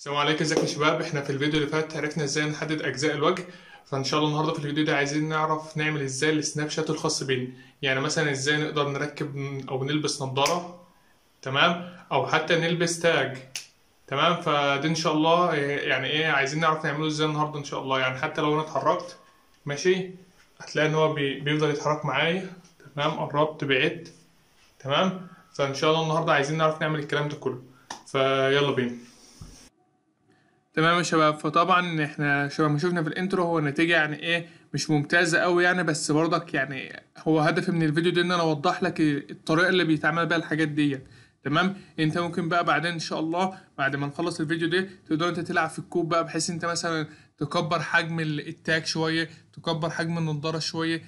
السلام عليكم ازيكم يا شباب احنا في الفيديو اللي فات عرفنا ازاي نحدد اجزاء الوجه فان شاء الله النهارده في الفيديو ده عايزين نعرف نعمل ازاي السناب شات الخاص بينا يعني مثلا ازاي نقدر نركب او نلبس نظاره تمام او حتى نلبس تاج تمام فدي ان شاء الله اه، يعني ايه عايزين نعرف نعمله ازاي النهارده ان شاء الله يعني حتى لو انا اتحركت ماشي هتلاقي ان هو بيفضل يتحرك معايا تمام قربت بعدت تمام فان شاء الله النهارده عايزين نعرف نعمل الكلام ده كله فيلا بينا تمام يا شباب فطبعا احنا شباب ما شفنا في الانترو هو النتيجه يعني ايه مش ممتازه قوي يعني بس برضك يعني هو هدفي من الفيديو ده ان انا اوضح لك الطريقه اللي بيتعمل بيها الحاجات ديت يعني. تمام انت ممكن بقى بعدين ان شاء الله بعد ما نخلص الفيديو ده تقدر انت تلعب في الكوب بقى بحيث انت مثلا تكبر حجم التاك شويه تكبر حجم النضاره شويه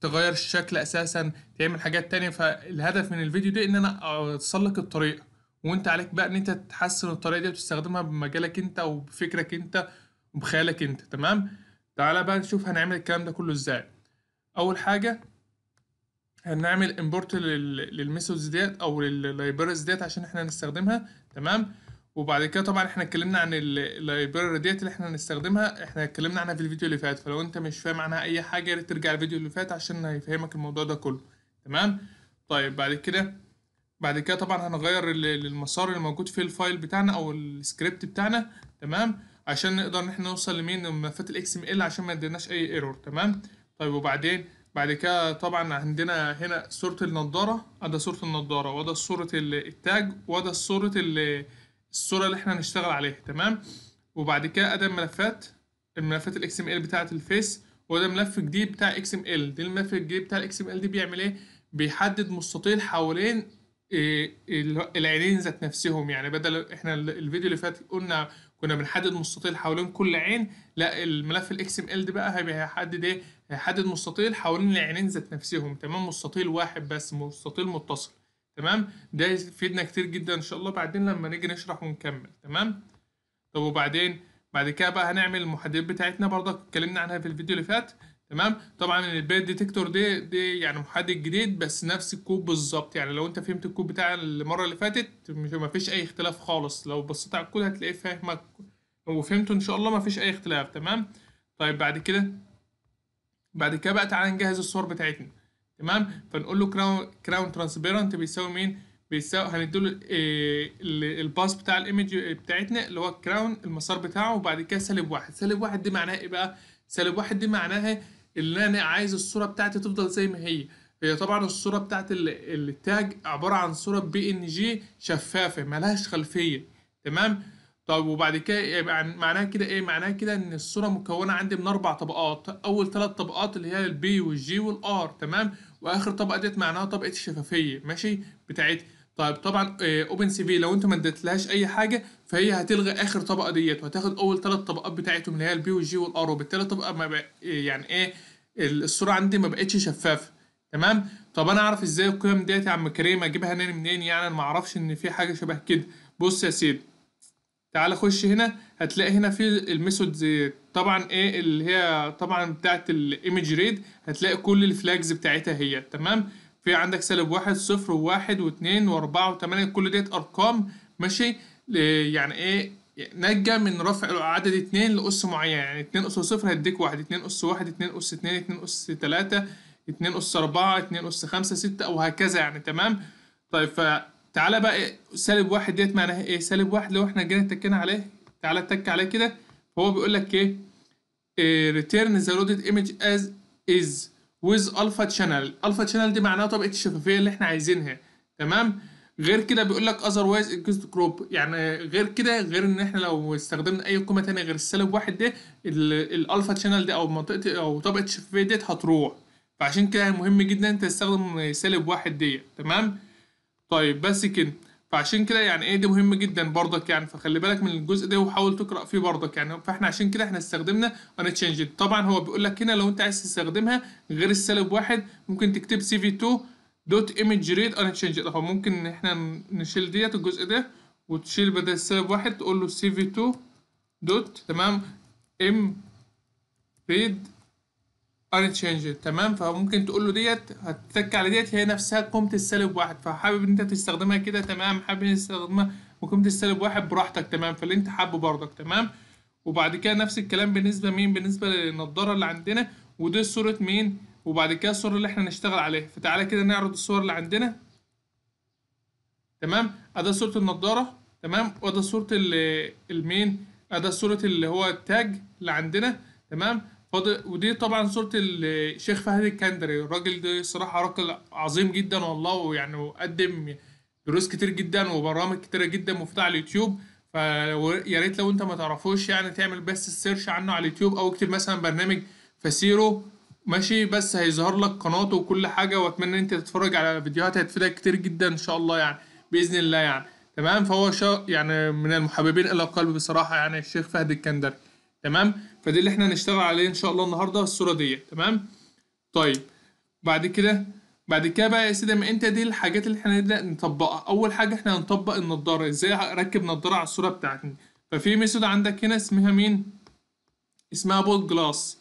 تغير الشكل اساسا تعمل حاجات تانية فالهدف من الفيديو ده ان انا اوصل لك الطريقه وانت عليك بقى ان انت تحسن الطريقه دي وتستخدمها بمجالك انت وبفكرك انت وبخيالك انت تمام تعالى بقى نشوف هنعمل الكلام ده كله ازاي اول حاجه هنعمل امبورت للميثودز ديت او لللايبرز ديت عشان احنا نستخدمها تمام وبعد كده طبعا احنا اتكلمنا عن اللايبراري ديت اللي احنا هنستخدمها احنا اتكلمنا عنها في الفيديو اللي فات فلو انت مش فاهم عنها اي حاجه ترجع الفيديو اللي فات عشان هيفهمك الموضوع ده كله تمام طيب بعد كده بعد كده طبعا هنغير المسار اللي موجود فيه الفايل بتاعنا او السكريبت بتاعنا تمام عشان نقدر ان احنا نوصل لمين ملفات الاكس ام ال عشان ما يديناش اي ايرور تمام طيب وبعدين بعد كده طبعا عندنا هنا صورة النضارة أدا صورة النضارة وده صورة التاج وده صورة الصورة اللي احنا هنشتغل عليها تمام وبعد كده أدا الملفات الملفات الاكس ام ال بتاعة الفيس وده ملف جديد بتاع اكس ام ال دي الملف الجديد بتاع الاكس ام ال دي بيعمل ايه؟ بيحدد مستطيل حوالين إيه، العينين ذات نفسهم يعني بدل احنا الفيديو اللي فات قلنا كنا بنحدد مستطيل حوالين كل عين لا الملف الاكس ام ال ده بقى هيحدد ايه هيحدد مستطيل حوالين العينين ذات نفسهم تمام مستطيل واحد بس مستطيل متصل تمام ده يفيدنا كتير جدا ان شاء الله بعدين لما نيجي نشرح ونكمل تمام طب وبعدين بعد كده بقى هنعمل المحددات بتاعتنا برضه اتكلمنا عنها في الفيديو اللي فات تمام طبعا البيت ديتكتور دي دي يعني محدد جديد بس نفس الكود بالظبط يعني لو انت فهمت الكود بتاع المره اللي فاتت مفيش اي اختلاف خالص لو بصيت على الكود هتلاقيه فاهمك وفهمته ان شاء الله مفيش اي اختلاف تمام طيب بعد كده بعد كده بقى تعالى نجهز الصور بتاعتنا تمام فنقول له كراون كراون ترانسبيرنت بيساوي مين بيساوي هنديله إيه الباس بتاع الايمج بتاعتنا اللي هو الكراون المسار بتاعه وبعد كده سالب واحد سالب واحد دي معناها ايه بقى سالب واحد دي معناها اللي انا عايز الصوره بتاعتي تفضل زي ما هي هي طبعا الصوره بتاعت التاج عباره عن صوره بي ان جي شفافه ملهاش خلفيه تمام طب وبعد كده إيه معناها كده ايه معناها كده ان الصوره مكونه عندي من اربع طبقات اول ثلاث طبقات اللي هي البي والجي والار تمام واخر طبقه ديت معناها طبقه الشفافيه ماشي بتاعتي طيب طبعا اوبن سي في لو انت ما اديتلهاش اي حاجه فهي هتلغي اخر طبقه ديت وهتاخد اول ثلاث طبقات بتاعتهم اللي هي البي والجي والار وبالتالي طبقه ما آه، يعني ايه الصوره عندي ما بقتش شفافه تمام طب انا اعرف ازاي القيم ديت يا عم كريم اجيبها منين منين يعني انا ما اعرفش ان في حاجه شبه كده بص يا سيدي تعال خش هنا هتلاقي هنا في الميثودز طبعا ايه اللي هي طبعا بتاعت الايمج ريد هتلاقي كل الفلاجز بتاعتها هي تمام في عندك سالب واحد صفر وواحد واتنين واربعة وتمانية كل ديت ارقام ماشي يعني ايه نجا من رفع عدد اتنين لأس معين يعني اتنين أس صفر هيديك واحد اتنين أس واحد اتنين أس اتنين اتنين أس تلاتة اتنين أس أربعة اتنين أس خمسة ستة أو هكذا يعني تمام طيب فتعالى بقى إيه؟ سالب واحد ديت معناها ايه سالب واحد لو احنا جينا اتكينا عليه تعالى اتك عليه كده هو بيقول لك ايه, ريتيرن ذا لودد ايمج از از with الفا channel الفا channel دي معناها طبقه الشفافيه اللي احنا عايزينها تمام غير كده بيقول لك otherwise increased كروب يعني غير كده غير ان احنا لو استخدمنا اي قيمه تانية غير السالب واحد ده الالفا channel دي او منطقه او طبقه الشفافيه ديت هتروح فعشان كده مهم جدا انت تستخدم سالب واحد ديت تمام طيب بس كده فعشان كده يعني ايه دي مهمه جدا برضك يعني فخلي بالك من الجزء ده وحاول تقرا فيه برضك يعني فاحنا عشان كده احنا استخدمنا انا تشينج طبعا هو بيقول لك هنا لو انت عايز تستخدمها غير السالب واحد ممكن تكتب سي في 2 دوت ايمج ريد انا تشينج فممكن احنا نشيل ديت الجزء ده وتشيل بدل السالب واحد تقول له سي في 2 دوت تمام ام ريد unchanged تمام فممكن تقول له ديت هتتك على ديت هي نفسها قيمة السالب واحد فحابب ان انت تستخدمها كده تمام حابب تستخدمها وقيمة السالب واحد براحتك تمام فاللي انت حابه برضك تمام وبعد كده نفس الكلام بالنسبة مين بالنسبة للنضارة اللي عندنا ودي صورة مين وبعد كده الصورة اللي احنا هنشتغل عليها فتعالى كده نعرض الصور اللي عندنا تمام ادي صورة النضارة تمام وادي صورة المين ادي صورة اللي هو التاج اللي عندنا تمام ودي طبعا صورة الشيخ فهد الكندري الراجل ده صراحة راجل عظيم جدا والله ويعني وقدم دروس كتير جدا وبرامج كتيرة جدا مفتوحة على اليوتيوب فيا ريت لو انت ما تعرفوش يعني تعمل بس السيرش عنه على اليوتيوب او اكتب مثلا برنامج فسيرو ماشي بس هيظهر لك قناته وكل حاجة واتمنى ان انت تتفرج على فيديوهات هتفيدك كتير جدا ان شاء الله يعني بإذن الله يعني تمام فهو شا يعني من المحببين الى القلب بصراحة يعني الشيخ فهد الكندري تمام فدي اللي احنا هنشتغل عليه ان شاء الله النهارده الصوره دي تمام طيب بعد كده بعد كده بقى يا سيدي ما انت دي الحاجات اللي احنا هنبدا نطبقها اول حاجه احنا هنطبق النضاره ازاي اركب نضاره على الصوره بتاعتي ففي ميثود عندك هنا اسمها مين اسمها بول جلاس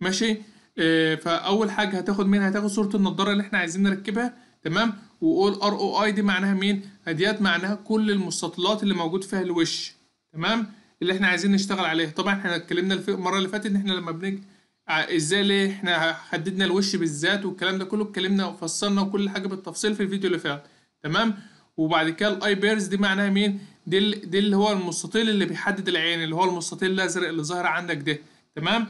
ماشي اه فاول حاجه هتاخد مين هتاخد صوره النضاره اللي احنا عايزين نركبها تمام وقول ار او اي دي معناها مين ديت معناها كل المستطيلات اللي موجود فيها الوش تمام اللي احنا عايزين نشتغل عليها طبعا احنا اتكلمنا المره اللي فاتت ان احنا لما بنج آه، ازاي ليه احنا حددنا الوش بالذات والكلام ده كله اتكلمنا وفصلنا وكل حاجه بالتفصيل في الفيديو اللي فات تمام وبعد كده الاي بيرز دي معناها مين دي دي اللي هو المستطيل اللي بيحدد العين اللي هو المستطيل الازرق اللي ظاهر عندك ده تمام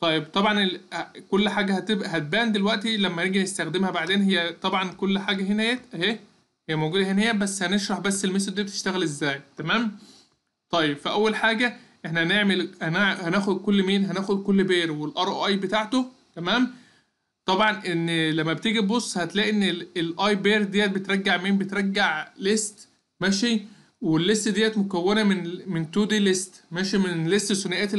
طيب طبعا آه، كل حاجه هتبقى هتبان دلوقتي لما نيجي نستخدمها بعدين هي طبعا كل حاجه هنا اهي هي موجوده هنا بس هنشرح بس الميثود دي بتشتغل ازاي تمام طيب فاول حاجه احنا هنعمل هناخد كل مين هناخد كل بير والار او اي بتاعته تمام طبعا ان لما بتيجي تبص هتلاقي ان الاي بير ديت بترجع مين بترجع ليست ماشي والليست ديت مكونه من من تو دي ليست ماشي من ليست ثنائيات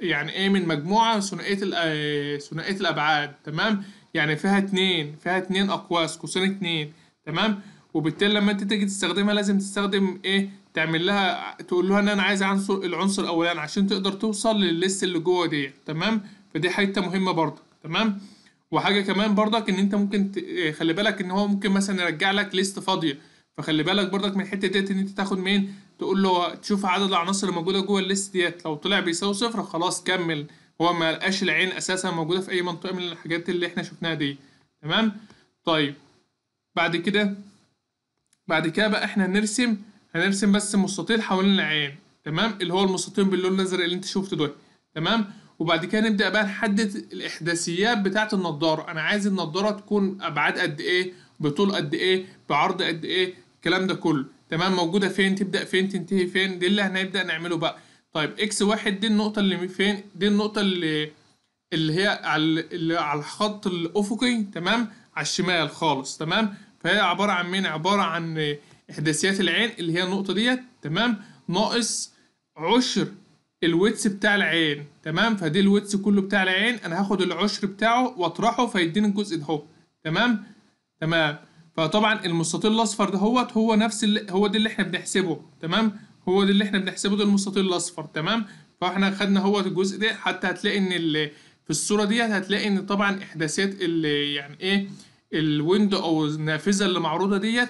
يعني ايه من مجموعه ثنائيات آه، ثنائيات الابعاد تمام يعني فيها اتنين فيها اتنين اقواس قوسين اتنين تمام وبالتالي لما انت تيجي تستخدمها لازم تستخدم ايه تعمل لها تقول لها ان انا عايز عنصر العنصر الاولاني عشان تقدر توصل للليست اللي جوه دي تمام فدي حته مهمه برضه تمام وحاجه كمان برضك ان انت ممكن ت... آه، خلي بالك ان هو ممكن مثلا يرجع لك ليست فاضيه فخلي بالك برضك من الحته ديت ان انت تاخد مين تقول له تشوف عدد العناصر اللي موجوده جوه الليست ديت لو طلع بيساوي صفر خلاص كمل هو ما لقاش العين اساسا موجوده في اي منطقه من الحاجات اللي احنا شفناها دي تمام طيب بعد كده بعد كده بقى احنا هنرسم هنرسم بس مستطيل حوالين العيان تمام اللي هو المستطيل باللون الازرق اللي انت شفته ده تمام وبعد كده نبدا بقى نحدد الاحداثيات بتاعه النضاره انا عايز النضاره تكون ابعاد قد ايه بطول قد ايه بعرض قد ايه الكلام ده كله تمام موجوده فين تبدا فين تنتهي فين دي اللي هنبدا نعمله بقى طيب اكس واحد دي النقطه اللي فين دي النقطه اللي اللي هي على اللي على الخط الافقي تمام على الشمال خالص تمام فهي عباره عن مين عباره عن إحداثيات العين اللي هي النقطة ديت تمام ناقص عشر الويتس بتاع العين تمام فدي الويتس كله بتاع العين أنا هاخد العشر بتاعه وأطرحه فيديني الجزء ده هو تمام تمام فطبعا المستطيل الأصفر ده هو هو نفس اللي هو ده اللي إحنا بنحسبه تمام هو ده اللي إحنا بنحسبه ده المستطيل الأصفر تمام فإحنا خدنا هو الجزء ده حتى هتلاقي إن في الصورة ديت هتلاقي إن طبعا إحداثيات يعني إيه الويندو أو النافذة اللي معروضة ديت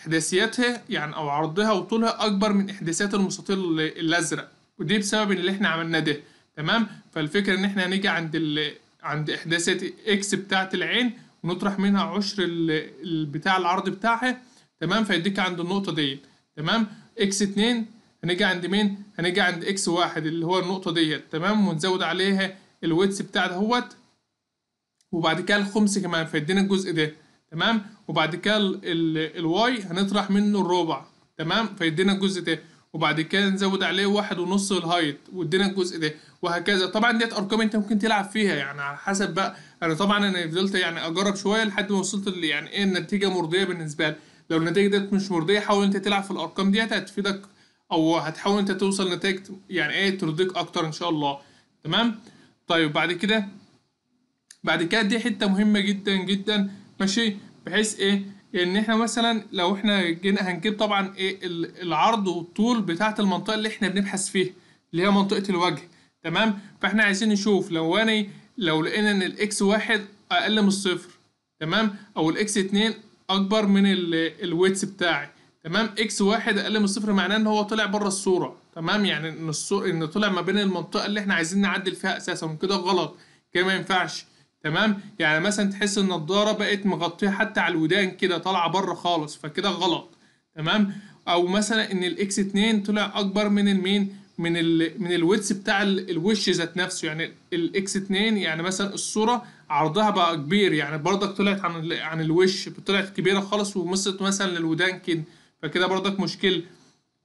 احداثياتها يعني او عرضها وطولها اكبر من احداثيات المستطيل الازرق ودي بسبب اللي احنا عملناه ده تمام فالفكره ان احنا هنيجي عند ال... عند احداثيات اكس بتاعه العين ونطرح منها عشر ال... بتاع العرض بتاعها تمام فيديك عند النقطه ديت تمام اكس 2 هنيجي عند مين هنيجي عند اكس واحد اللي هو النقطه ديت تمام ونزود عليها الويتس بتاع دهوت وبعد كده الخمس كمان فيدينا الجزء ده تمام وبعد كده الواي هنطرح منه الربع تمام فيدينا الجزء ده وبعد كده نزود عليه واحد ونص الهايت وادينا الجزء ده وهكذا طبعا ديت ارقام انت ممكن تلعب فيها يعني على حسب بقى انا طبعا انا فضلت يعني اجرب شويه لحد ما وصلت يعني ايه النتيجه مرضيه بالنسبه لي لو النتيجه ديت مش مرضيه حاول انت تلعب في الارقام ديت هتفيدك او هتحاول انت توصل نتائج يعني ايه ترضيك اكتر ان شاء الله تمام طيب بعد كده بعد كده دي حته مهمه جدا جدا ماشي بحيث ايه ان احنا مثلا لو احنا جينا هنجيب طبعا ايه العرض والطول بتاعه المنطقه اللي احنا بنبحث فيها اللي هي منطقه الوجه تمام فاحنا عايزين نشوف لو انا لو لقينا ان الاكس واحد اقل من الصفر تمام او الاكس اتنين اكبر من الويتس بتاعي تمام اكس واحد اقل من الصفر معناه ان هو طلع بره الصوره تمام يعني ان الصور ان طلع ما بين المنطقه اللي احنا عايزين نعدل فيها اساسا وكده غلط كده ما ينفعش تمام يعني مثلا تحس النضاره بقت مغطيه حتى على الودان كده طالعه بره خالص فكده غلط تمام او مثلا ان الاكس 2 طلع اكبر من المين من الـ من الويتس بتاع الوش ذات نفسه يعني الاكس 2 يعني مثلا الصوره عرضها بقى كبير يعني برضك طلعت عن عن الوش طلعت كبيره خالص ومصت مثلا للودان كده فكده برضك مشكله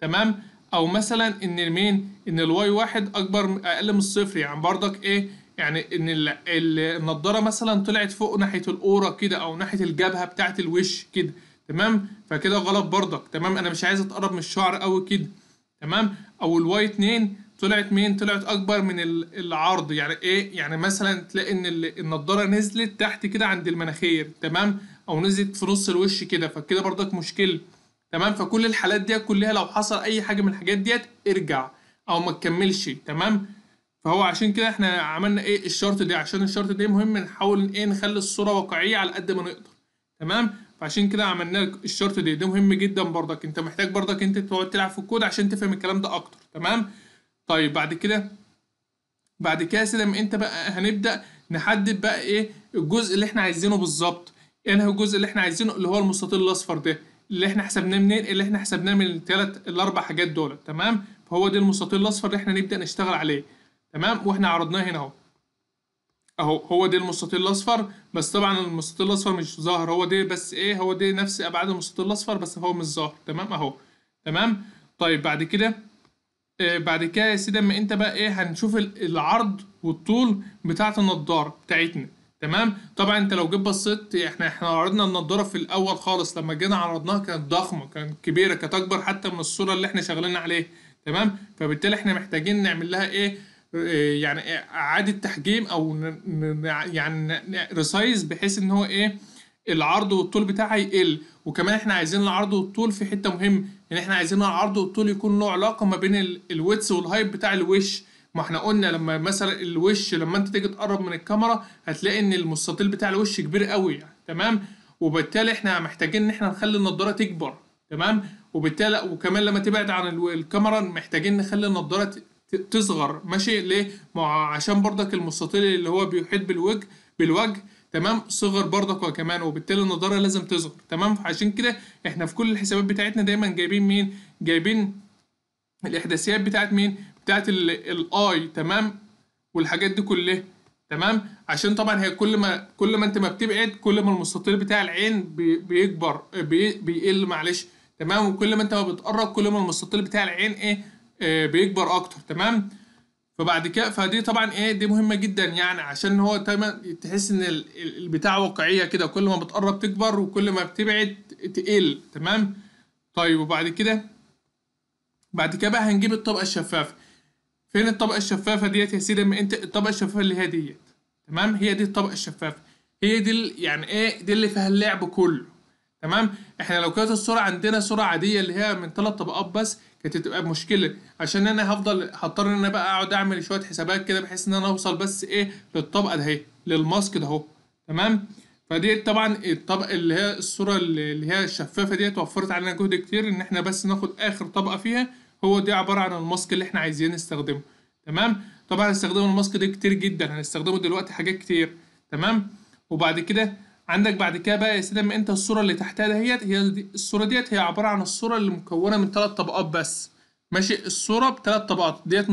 تمام او مثلا ان المين ان الواي واحد اكبر اقل من الصفر يعني برضك ايه يعني ان النضاره مثلا طلعت فوق ناحيه الاوره كده او ناحيه الجبهه بتاعه الوش كده تمام فكده غلط برضك تمام انا مش عايز اتقرب من الشعر قوي كده تمام او الواي 2 طلعت مين طلعت اكبر من العرض يعني ايه يعني مثلا تلاقي ان النضاره نزلت تحت كده عند المناخير تمام او نزلت في نص الوش كده فكده برضك مشكله تمام فكل الحالات ديت كلها لو حصل اي حاجه من الحاجات ديت ارجع او ما تكملش تمام فهو عشان كده احنا عملنا ايه الشرط ده عشان الشرط ده مهم نحاول ايه نخلي الصوره واقعيه على قد ما نقدر تمام فعشان كده عملنا لك الشرط ده ده مهم جدا برضك انت محتاج برضك انت تقعد تلعب في الكود عشان تفهم الكلام ده اكتر تمام طيب بعد كده بعد كده يا سلام انت بقى هنبدا نحدد بقى ايه الجزء اللي احنا عايزينه بالظبط ايه هو الجزء اللي احنا عايزينه اللي هو المستطيل الاصفر ده اللي احنا حسبناه منين اللي احنا حسبناه من الثلاث الاربع حاجات دول تمام فهو ده المستطيل الاصفر اللي احنا نبدا نشتغل عليه تمام واحنا عرضناه هنا اهو اهو هو ده المستطيل الاصفر بس طبعا المستطيل الاصفر مش ظاهر هو ده بس ايه هو ده نفس ابعاد المستطيل الاصفر بس هو مش ظاهر تمام اهو تمام طيب بعد كده آه بعد كده يا سيدي اما انت بقى ايه هنشوف العرض والطول بتاعه النضاره بتاعتنا تمام طبعا انت لو جيت بصيت احنا احنا عرضنا النضاره في الاول خالص لما جينا عرضناها كانت ضخمه كانت كبيره كانت اكبر حتى من الصوره اللي احنا شغالين عليها تمام فبالتالي احنا محتاجين نعمل لها ايه إيه، يعني اعاده تحجيم او يعني ريسايز بحيث ان هو ايه العرض والطول بتاعها يقل وكمان احنا عايزين العرض والطول في حته مهم ان يعني احنا عايزين العرض والطول يكون له علاقه ما بين الويتس والهايب بتاع الوش ما احنا قلنا لما مثلا الوش لما انت تيجي تقرب من الكاميرا هتلاقي ان المستطيل بتاع الوش كبير قوي يعني تمام وبالتالي احنا محتاجين ان احنا نخلي النضاره تكبر تمام وبالتالي وكمان لما تبعد عن الكاميرا محتاجين نخلي النضاره تصغر ماشي ليه؟ مع عشان برضك المستطيل اللي هو بيحيط بالوجه بالوجه تمام صغر برضك كمان وبالتالي النضاره لازم تصغر تمام عشان كده احنا في كل الحسابات بتاعتنا دايما جايبين مين؟ جايبين الاحداثيات بتاعت مين؟ بتاعت الاي تمام والحاجات دي كلها تمام عشان طبعا هي كل ما كل ما انت ما بتبعد كل ما المستطيل بتاع العين بيكبر بي بيقل معلش تمام وكل ما انت ما بتقرب كل ما المستطيل بتاع العين ايه آه، بيكبر اكتر تمام فبعد كده فدي طبعا ايه دي مهمه جدا يعني عشان هو تمام تحس ان البتاع واقعيه كده كل ما بتقرب تكبر وكل ما بتبعد تقل تمام طيب وبعد كده بعد كده بقى هنجيب الطبقه الشفافه فين الطبقه الشفافه ديت يا سيدي اما انت الطبقه الشفافه اللي هي ديت تمام هي دي الطبقه الشفافه هي دي يعني ايه دي اللي فيها اللعب كله تمام احنا لو كانت الصوره عندنا صوره عاديه اللي هي من ثلاث طبقات بس كانت هتبقى مشكله عشان انا هفضل هضطر ان انا بقى اقعد اعمل شويه حسابات كده بحيث ان انا اوصل بس ايه للطبقه ده اهي للماسك ده اهو تمام فدي طبعا الطبقه اللي هي الصوره اللي هي الشفافه ديت وفرت علينا جهد كتير ان احنا بس ناخد اخر طبقه فيها هو دي عباره عن الماسك اللي احنا عايزين نستخدمه تمام طبعا هنستخدم الماسك ده كتير جدا هنستخدمه دلوقتي حاجات كتير تمام وبعد كده عندك بعد كده بقى يا سيدي انت الصوره اللي تحتها دهيت هي دي الصوره ديت هي عباره عن الصوره اللي مكونه من ثلاث طبقات بس ماشي الصوره بثلاث طبقات ديت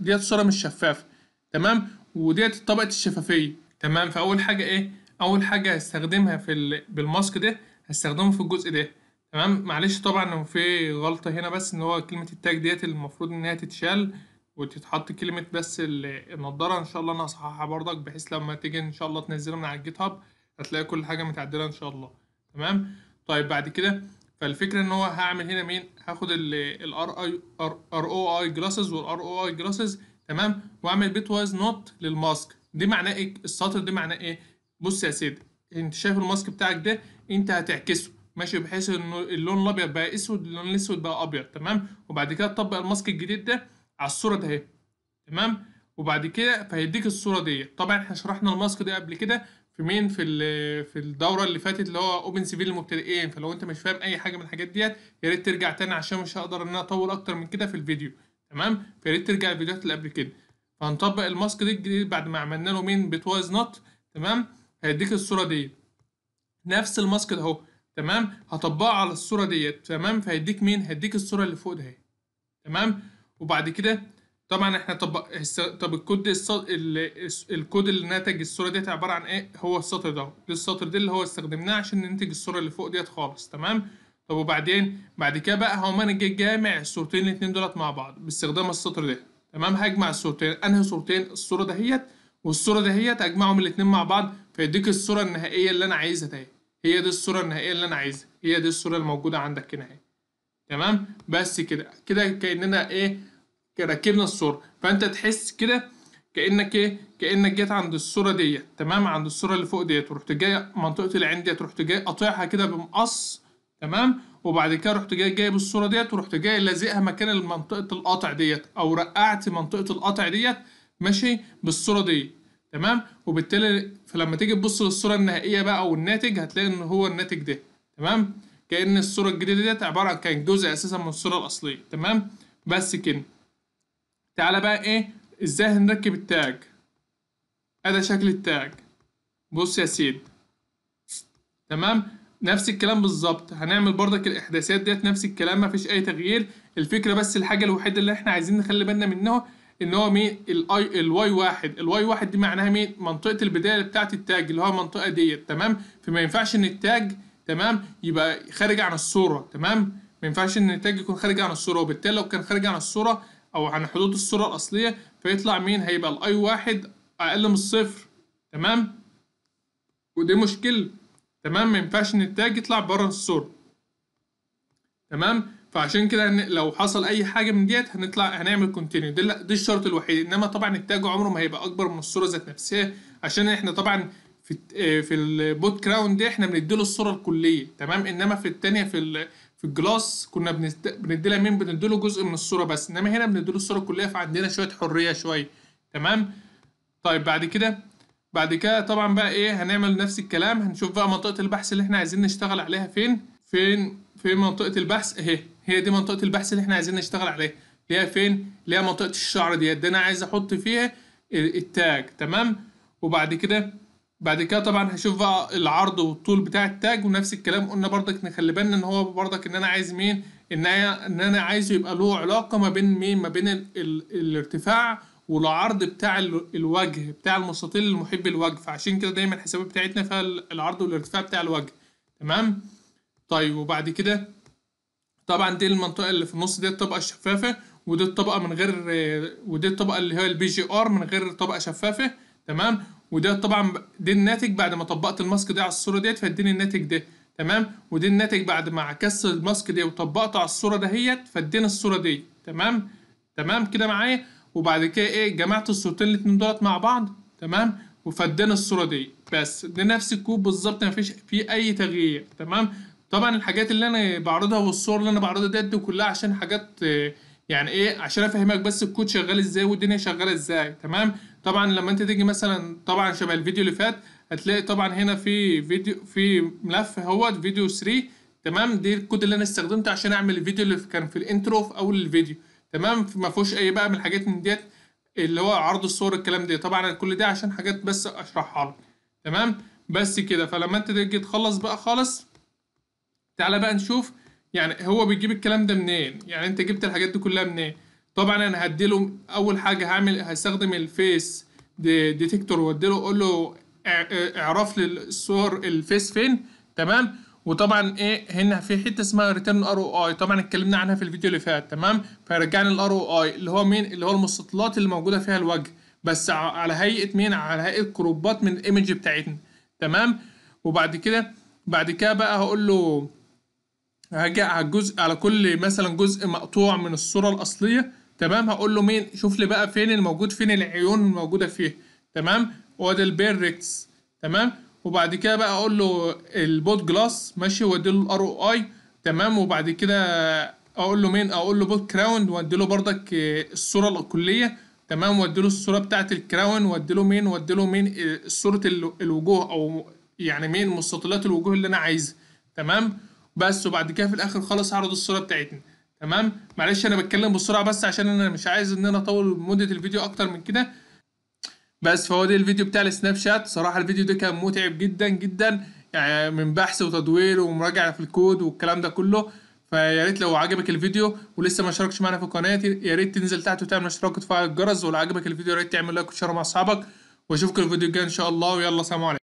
ديت صوره مش شفافه تمام وديت طبقه الشفافيه تمام فاول حاجه ايه اول حاجه هستخدمها في ال... بالماسك ده هستخدمه في الجزء ده تمام معلش طبعا لو في غلطه هنا بس ان هو كلمه التاج ديت المفروض ان هي تتشال وتتحط كلمه بس النضاره ان شاء الله انا هصححها برضك بحيث لما تيجي ان شاء الله تنزلها من على الجيت هاب هتلاقي كل حاجه متعدله ان شاء الله تمام طيب بعد كده فالفكره ان هو هعمل هنا مين هاخد ار اي ار او اي جلاسز والار او اي جلاسز تمام واعمل بيت وايز نوت للماسك دي معناه ايه السطر دي معناه ايه بص يا سيدي انت شايف الماسك بتاعك ده انت هتعكسه ماشي بحيث ان اللون الابيض بقى اسود اللون الاسود بقى ابيض تمام وبعد كده تطبق الماسك الجديد ده على الصوره ده اهي تمام وبعد كده فهيديك الصوره دي طبعا احنا شرحنا الماسك ده قبل كده في مين في في الدوره اللي فاتت اللي هو اوبن سي في للمبتدئين فلو انت مش فاهم اي حاجه من الحاجات ديت يا ريت ترجع تاني عشان مش هقدر ان انا اطول اكتر من كده في الفيديو تمام فيا ريت ترجع الفيديوهات اللي قبل كده فهنطبق الماسك دي الجديد بعد ما عملنا له مين بتوايز نوت تمام هيديك الصوره دي نفس الماسك ده اهو تمام هطبقه على الصوره ديت تمام فهيديك مين هيديك الصوره اللي فوق ده تمام وبعد كده طبعا احنا طب طب الكود الكود اللي نتج الصوره ديت عباره عن ايه هو السطر ده ده السطر ده اللي هو استخدمناه عشان ننتج الصوره اللي فوق ديت خالص تمام طب وبعدين بعد كده بقى هقوم انا جامع الصورتين الاتنين دولت مع بعض باستخدام السطر ده تمام هجمع الصورتين انهي صورتين الصوره دهيت والصوره دهيت اجمعهم الاتنين مع بعض فيديك الصوره النهائيه اللي انا عايزها اهي هي دي الصوره النهائيه اللي انا عايزها هي دي الصوره الموجوده عندك هنا اهي تمام بس كده كده كاننا ايه ركبنا الصوره فانت تحس كده كانك ايه كانك جيت عند الصوره ديت تمام عند الصوره اللي فوق ديت ورحت جاي منطقه العين ديت رحت جاي قاطعها كده بمقص تمام وبعد كده رحت جاي جايب الصوره ديت ورحت جاي لازقها مكان منطقه القطع ديت او رقعت منطقه القطع ديت ماشي بالصوره دي تمام وبالتالي فلما تيجي تبص للصوره النهائيه بقى والناتج هتلاقي ان هو الناتج ده تمام كأن الصورة الجديدة ديت عبارة عن كان جزء أساسا من الصورة الأصلية تمام بس كده تعالى بقى ايه ازاي هنركب التاج ادي شكل التاج بص يا سيد تمام نفس الكلام بالظبط هنعمل بردك الاحداثيات ديت نفس الكلام مفيش اي تغيير الفكره بس الحاجه الوحيده اللي احنا عايزين نخلي بالنا منها ان هو مين الاي الواي واحد الواي واحد دي معناها مين منطقه البدايه بتاعه التاج اللي هو المنطقه ديت تمام فما ينفعش ان التاج تمام يبقى خارج عن الصوره تمام ما ينفعش ان التاج يكون خارج عن الصوره وبالتالي لو كان خارج عن الصوره او عن حدود الصوره الاصليه فيطلع مين هيبقى الاي واحد اقل من الصفر تمام ودي مشكله تمام ما ينفعش ان التاج يطلع بره الصوره تمام فعشان كده لو حصل اي حاجه من ديت هنطلع هنعمل كونتينيو ده دي, دي الشرط الوحيد انما طبعا التاج عمره ما هيبقى اكبر من الصوره ذات نفسها عشان احنا طبعا في آه، في البوت كراون آه، دي احنا بنديله الصوره الكليه تمام انما في الثانيه في في الجلاس كنا بنديلها مين بنديله جزء من الصوره بس انما هنا بنديله الصوره كلها فعندنا شويه حريه شويه تمام طيب بعد كده بعد كده طبعا بقى ايه هنعمل نفس الكلام هنشوف بقى منطقه البحث اللي احنا عايزين نشتغل عليها فين فين في منطقه البحث اهي هي دي منطقه البحث اللي احنا عايزين نشتغل عليها اللي هي فين اللي هي منطقه الشعر ديت دي انا عايز احط فيها التاج تمام وبعد كده بعد كده طبعا هشوف بقى العرض والطول بتاع التاج ونفس الكلام قلنا برضك نخلي بالنا ان هو برضك ان انا عايز مين ان انا ان انا عايزه يبقى له علاقه ما بين مين ما بين ال ال الارتفاع والعرض بتاع الوجه بتاع المستطيل المحب الوجه فعشان كده دايما الحسابات بتاعتنا فيها العرض والارتفاع بتاع الوجه تمام طيب وبعد كده طبعا دي المنطقه اللي في النص دي الطبقه الشفافه ودي الطبقه من غير ودي الطبقه اللي هي البي جي ار من غير طبقه شفافه تمام وده طبعا ده الناتج بعد ما طبقت الماسك ده على الصوره ديت فاداني الناتج ده تمام وده الناتج بعد ما عكست الماسك ده وطبقته على الصوره دهيت فاداني الصوره دي تمام تمام كده معايا وبعد كده ايه جمعت الصورتين الاتنين دولت مع بعض تمام وفدينا الصوره دي بس ده نفس الكوب بالظبط مفيش فيه اي تغيير تمام طبعا الحاجات اللي انا بعرضها والصور اللي انا بعرضها ديت دي كلها عشان حاجات إيه يعني ايه عشان افهمك بس الكود شغال ازاي والدنيا شغاله ازاي تمام طبعا لما انت تيجي مثلا طبعا شبه الفيديو اللي فات هتلاقي طبعا هنا في فيديو في ملف هو فيديو 3 تمام دي الكود اللي انا استخدمته عشان اعمل الفيديو اللي كان في الانترو في اول الفيديو تمام ما فيهوش اي بقى من الحاجات من ديت اللي هو عرض الصور الكلام ده طبعا كل ده عشان حاجات بس اشرحها لك تمام بس كده فلما انت تيجي تخلص بقى خالص تعالى بقى نشوف يعني هو بيجيب الكلام ده منين يعني انت جبت الحاجات دي كلها منين طبعا انا هديله اول حاجه هعمل هستخدم الفيس دي ديتكتور واديله اقول له اعرف لي الصور الفيس فين تمام وطبعا ايه هنا في حته اسمها ريتيرن ار او اي طبعا اتكلمنا عنها في الفيديو اللي فات تمام فيرجعني الار او اي اللي هو مين اللي هو المستطيلات اللي موجوده فيها الوجه بس على هيئه مين على هيئه كروبات من الايمج بتاعتنا تمام وبعد كده بعد كده بقى هقول له هاجي على الجزء على كل مثلا جزء مقطوع من الصوره الاصليه تمام هقول له مين شوف لي بقى فين الموجود فين العيون الموجوده فيه تمام هو ده البيركس تمام وبعد كده بقى اقول له البوت جلاس ماشي وادي له الار او اي تمام وبعد كده اقول له مين اقول له بوت كراون وادي له بردك الصوره الكليه تمام وادي له الصوره بتاعه الكراون وادي له مين وادي له مين آه، صوره الوجوه او يعني مين مستطيلات الوجوه اللي انا عايزها تمام بس وبعد كده في الاخر خالص هعرض الصوره بتاعتنا تمام معلش انا بتكلم بسرعه بس عشان انا مش عايز ان انا اطول مده الفيديو اكتر من كده بس فهو ده الفيديو بتاع السناب شات صراحه الفيديو ده كان متعب جدا جدا يعني من بحث وتدوير ومراجعه في الكود والكلام ده كله فيا ريت لو عجبك الفيديو ولسه ما اشتركتش معانا في القناه يا ريت تنزل تحت وتعمل اشتراك وتفعل الجرس ولو عجبك الفيديو يا ريت تعمل لايك وشير مع اصحابك واشوفكم الفيديو الجاي ان شاء الله ويلا سلام عليكم